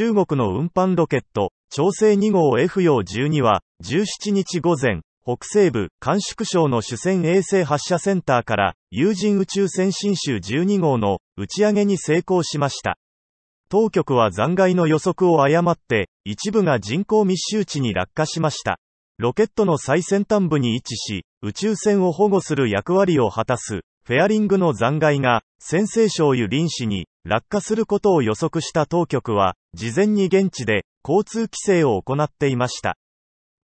中国の運搬ロケット、調整2号 F 用12は、17日午前、北西部、甘粛省の主戦衛星発射センターから、有人宇宙船進州12号の打ち上げに成功しました。当局は残骸の予測を誤って、一部が人口密集地に落下しました。ロケットの最先端部に位置し、宇宙船を保護する役割を果たす、フェアリングの残骸が、先西省油林市に、落下することを予測した当局は、事前に現地で交通規制を行っていました。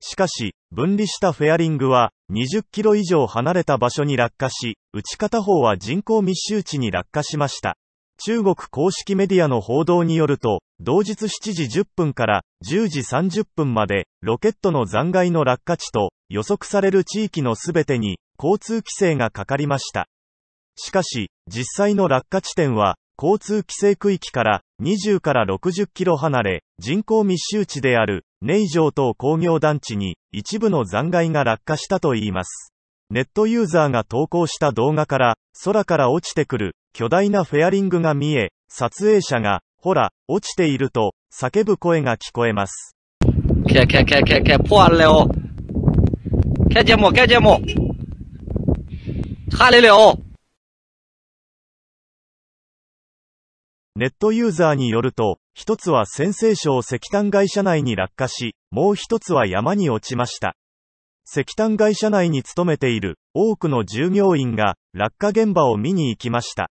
しかし、分離したフェアリングは、20キロ以上離れた場所に落下し、打ち片方は人口密集地に落下しました。中国公式メディアの報道によると、同日7時10分から10時30分まで、ロケットの残骸の落下地と、予測される地域のすべてに、交通規制がかかりました。しかし、実際の落下地点は、交通規制区域から20から60キロ離れ、人口密集地である、イ城と工業団地に一部の残骸が落下したといいます。ネットユーザーが投稿した動画から、空から落ちてくる巨大なフェアリングが見え、撮影者が、ほら、落ちていると叫ぶ声が聞こえます。けけけけネットユーザーによると、一つは先西省石炭会社内に落下し、もう一つは山に落ちました。石炭会社内に勤めている多くの従業員が落下現場を見に行きました。